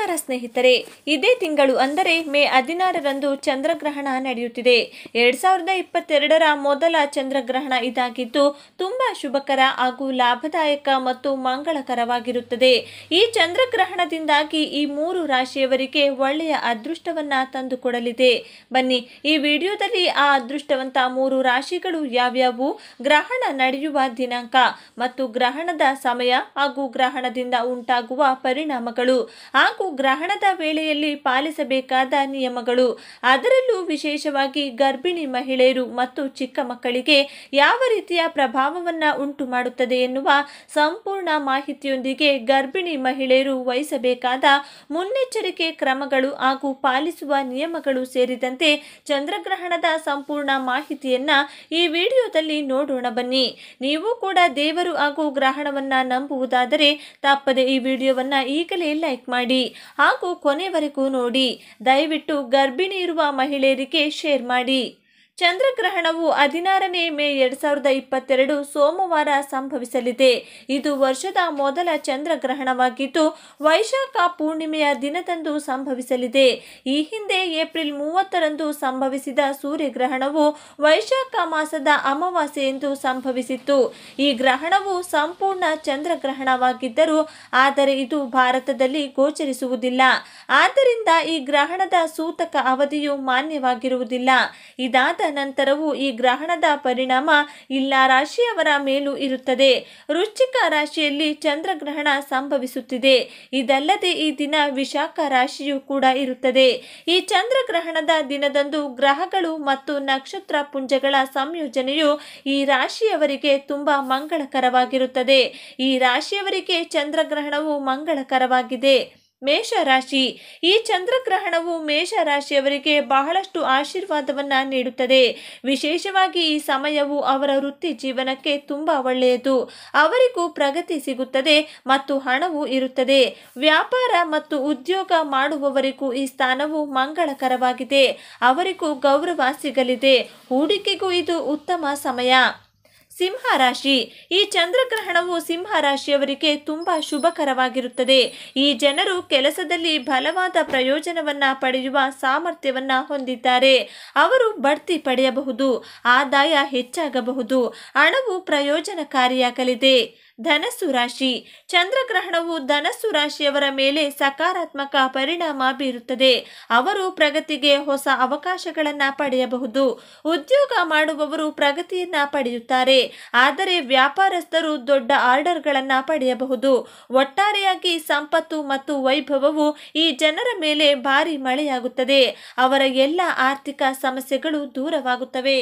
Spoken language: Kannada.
ನಮಸ್ಕಾರ ಸ್ನೇಹಿತರೆ ಇದೇ ತಿಂಗಳು ಅಂದರೆ ಮೇ ಹದಿನಾರರಂದು ಚಂದ್ರಗ್ರಹಣ ನಡೆಯುತ್ತಿದೆ ಎರಡ್ ಸಾವಿರದ ಇಪ್ಪತ್ತೆರಡರ ಮೊದಲ ಚಂದ್ರಗ್ರಹಣ ಇದಾಗಿದ್ದು ತುಂಬಾ ಶುಭಕರ ಹಾಗೂ ಲಾಭದಾಯಕ ಮತ್ತು ಮಂಗಳಕರವಾಗಿರುತ್ತದೆ ಈ ಚಂದ್ರಗ್ರಹಣದಿಂದಾಗಿ ಈ ಮೂರು ರಾಶಿಯವರಿಗೆ ಒಳ್ಳೆಯ ಅದೃಷ್ಟವನ್ನು ತಂದುಕೊಡಲಿದೆ ಬನ್ನಿ ಈ ವಿಡಿಯೋದಲ್ಲಿ ಆ ಅದೃಷ್ಟವಂತ ಮೂರು ರಾಶಿಗಳು ಯಾವ್ಯಾವು ಗ್ರಹಣ ನಡೆಯುವ ದಿನಾಂಕ ಮತ್ತು ಗ್ರಹಣದ ಸಮಯ ಹಾಗೂ ಗ್ರಹಣದಿಂದ ಉಂಟಾಗುವ ಪರಿಣಾಮಗಳು ಹಾಗೂ ಗ್ರಹಣದ ವೇಳೆಯಲ್ಲಿ ಪಾಲಿಸಬೇಕಾದ ನಿಯಮಗಳು ಅದರಲ್ಲೂ ವಿಶೇಷವಾಗಿ ಗರ್ಭಿಣಿ ಮಹಿಳೆಯರು ಮತ್ತು ಚಿಕ್ಕ ಮಕ್ಕಳಿಗೆ ಯಾವ ರೀತಿಯ ಪ್ರಭಾವವನ್ನು ಉಂಟು ಮಾಡುತ್ತದೆ ಎನ್ನುವ ಸಂಪೂರ್ಣ ಮಾಹಿತಿಯೊಂದಿಗೆ ಗರ್ಭಿಣಿ ಮಹಿಳೆಯರು ವಹಿಸಬೇಕಾದ ಮುನ್ನೆಚ್ಚರಿಕೆ ಕ್ರಮಗಳು ಹಾಗೂ ಪಾಲಿಸುವ ನಿಯಮಗಳು ಸೇರಿದಂತೆ ಚಂದ್ರಗ್ರಹಣದ ಸಂಪೂರ್ಣ ಮಾಹಿತಿಯನ್ನ ಈ ವಿಡಿಯೋದಲ್ಲಿ ನೋಡೋಣ ಬನ್ನಿ ನೀವು ಕೂಡ ದೇವರು ಹಾಗೂ ಗ್ರಹಣವನ್ನ ನಂಬುವುದಾದರೆ ತಪ್ಪದೆ ಈ ವಿಡಿಯೋವನ್ನ ಈಗಲೇ ಲೈಕ್ ಮಾಡಿ ಹಾಗೂ ಕೊನೆವರೆಗೂ ನೋಡಿ ದಯವಿಟ್ಟು ಗರ್ಭಿಣಿ ಇರುವ ಮಹಿಳೆಯರಿಗೆ ಶೇರ್ ಮಾಡಿ ಚಂದ್ರಗ್ರಹಣವು ಹದಿನಾರನೇ ಮೇ ಎರಡು ಸಾವಿರದ ಇಪ್ಪತ್ತೆರಡು ಸೋಮವಾರ ಸಂಭವಿಸಲಿದೆ ಇದು ವರ್ಷದ ಮೊದಲ ಚಂದ್ರಗ್ರಹಣವಾಗಿದ್ದು ವೈಶಾಖ ಪೂರ್ಣಿಮೆಯ ದಿನದಂದು ಸಂಭವಿಸಲಿದೆ ಈ ಹಿಂದೆ ಏಪ್ರಿಲ್ ಮೂವತ್ತರಂದು ಸಂಭವಿಸಿದ ಸೂರ್ಯಗ್ರಹಣವು ವೈಶಾಖ ಮಾಸದ ಎಂದು ಸಂಭವಿಸಿತ್ತು ಈ ಗ್ರಹಣವು ಸಂಪೂರ್ಣ ಚಂದ್ರಗ್ರಹಣವಾಗಿದ್ದರೂ ಆದರೆ ಇದು ಭಾರತದಲ್ಲಿ ಗೋಚರಿಸುವುದಿಲ್ಲ ಆದ್ದರಿಂದ ಈ ಗ್ರಹಣದ ಸೂತಕ ಅವಧಿಯು ಮಾನ್ಯವಾಗಿರುವುದಿಲ್ಲ ಇದಾದ ನಂತರವೂ ಈ ಗ್ರಹಣದ ಪರಿಣಾಮ ಇಲ್ಲ ರಾಶಿಯವರ ಮೇಲೂ ಇರುತ್ತದೆ ವೃಶ್ಚಿಕ ರಾಶಿಯಲ್ಲಿ ಚಂದ್ರಗ್ರಹಣ ಸಂಭವಿಸುತ್ತಿದೆ ಇದಲ್ಲದೆ ಈ ದಿನ ವಿಶಾಖ ರಾಶಿಯೂ ಕೂಡ ಇರುತ್ತದೆ ಈ ಚಂದ್ರಗ್ರಹಣದ ದಿನದಂದು ಗ್ರಹಗಳು ಮತ್ತು ನಕ್ಷತ್ರ ಪುಂಜಗಳ ಸಂಯೋಜನೆಯು ಈ ರಾಶಿಯವರಿಗೆ ತುಂಬಾ ಮಂಗಳಕರವಾಗಿರುತ್ತದೆ ಈ ರಾಶಿಯವರಿಗೆ ಚಂದ್ರಗ್ರಹಣವು ಮಂಗಳಕರವಾಗಿದೆ ಮೇಷರಾಶಿ ಈ ಚಂದ್ರಗ್ರಹಣವು ಮೇಷರಾಶಿಯವರಿಗೆ ಬಹಳಷ್ಟು ಆಶೀರ್ವಾದವನ್ನು ನೀಡುತ್ತದೆ ವಿಶೇಷವಾಗಿ ಈ ಸಮಯವು ಅವರ ವೃತ್ತಿ ಜೀವನಕ್ಕೆ ತುಂಬ ಒಳ್ಳೆಯದು ಅವರಿಗೂ ಪ್ರಗತಿ ಸಿಗುತ್ತದೆ ಮತ್ತು ಹಣವು ಇರುತ್ತದೆ ವ್ಯಾಪಾರ ಮತ್ತು ಉದ್ಯೋಗ ಮಾಡುವವರಿಗೂ ಈ ಸ್ಥಾನವು ಮಂಗಳಕರವಾಗಿದೆ ಅವರಿಗೂ ಗೌರವ ಸಿಗಲಿದೆ ಹೂಡಿಕೆಗೂ ಇದು ಉತ್ತಮ ಸಮಯ ಸಿಂಹ ರಾಶಿ ಈ ಚಂದ್ರಗ್ರಹಣವು ಸಿಂಹ ರಾಶಿಯವರಿಗೆ ತುಂಬಾ ಶುಭಕರವಾಗಿರುತ್ತದೆ ಈ ಜನರು ಕೆಲಸದಲ್ಲಿ ಬಲವಾದ ಪ್ರಯೋಜನವನ್ನ ಪಡೆಯುವ ಸಾಮರ್ಥ್ಯವನ್ನ ಹೊಂದಿದ್ದಾರೆ ಅವರು ಬಡ್ತಿ ಪಡೆಯಬಹುದು ಆದಾಯ ಹೆಚ್ಚಾಗಬಹುದು ಹಣವು ಪ್ರಯೋಜನಕಾರಿಯಾಗಲಿದೆ ಧನಸ್ಸು ರಾಶಿ ಚಂದ್ರಗ್ರಹಣವು ಧನಸ್ಸು ರಾಶಿಯವರ ಮೇಲೆ ಸಕಾರಾತ್ಮಕ ಪರಿಣಾಮ ಬೀರುತ್ತದೆ ಅವರು ಪ್ರಗತಿಗೆ ಹೊಸ ಅವಕಾಶಗಳನ್ನು ಪಡೆಯಬಹುದು ಉದ್ಯೋಗ ಮಾಡುವವರು ಪ್ರಗತಿಯನ್ನು ಪಡೆಯುತ್ತಾರೆ ಆದರೆ ವ್ಯಾಪಾರಸ್ಥರು ದೊಡ್ಡ ಆರ್ಡರ್ಗಳನ್ನು ಪಡೆಯಬಹುದು ಒಟ್ಟಾರೆಯಾಗಿ ಸಂಪತ್ತು ಮತ್ತು ವೈಭವವು ಈ ಜನರ ಮೇಲೆ ಭಾರಿ ಮಳೆಯಾಗುತ್ತದೆ ಅವರ ಎಲ್ಲ ಆರ್ಥಿಕ ಸಮಸ್ಯೆಗಳು ದೂರವಾಗುತ್ತವೆ